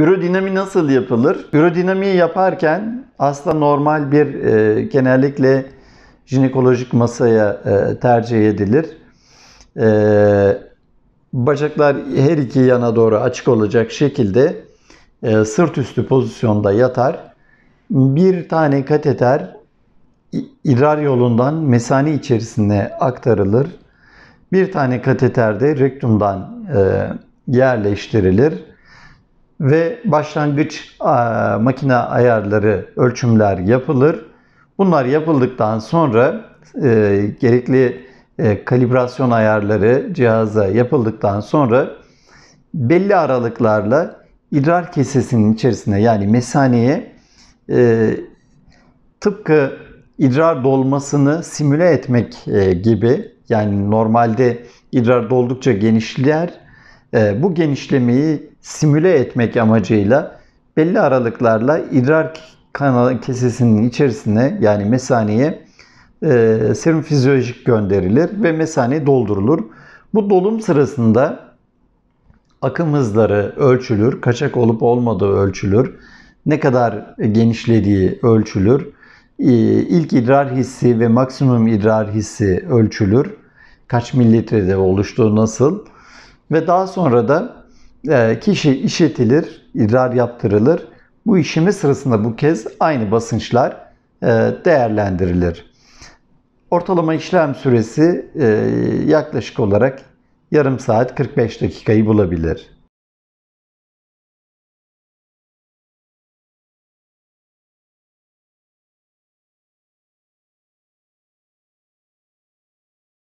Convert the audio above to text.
Ürodinami nasıl yapılır? Ürodinamiyi yaparken aslında normal bir e, genellikle jinekolojik masaya e, tercih edilir. E, bacaklar her iki yana doğru açık olacak şekilde e, sırt üstü pozisyonda yatar. Bir tane kateter idrar yolundan mesane içerisine aktarılır. Bir tane kateter de rektumdan e, yerleştirilir ve başlangıç makine ayarları, ölçümler yapılır. Bunlar yapıldıktan sonra e, gerekli e, kalibrasyon ayarları cihaza yapıldıktan sonra belli aralıklarla idrar kesesinin içerisine yani mesaneye e, tıpkı idrar dolmasını simüle etmek gibi yani normalde idrar doldukça genişler ee, bu genişlemeyi simüle etmek amacıyla belli aralıklarla idrar kanal kesesinin içerisine yani mesaneye e, serum fizyolojik gönderilir ve mesane doldurulur. Bu dolum sırasında akım hızları ölçülür, kaçak olup olmadığı ölçülür, ne kadar genişlediği ölçülür, e, ilk idrar hissi ve maksimum idrar hissi ölçülür, kaç mililitrede oluştuğu nasıl, ve daha sonra da e, kişi işitilir, idrar yaptırılır. Bu işimiz sırasında bu kez aynı basınçlar e, değerlendirilir. Ortalama işlem süresi e, yaklaşık olarak yarım saat 45 dakikayı bulabilir.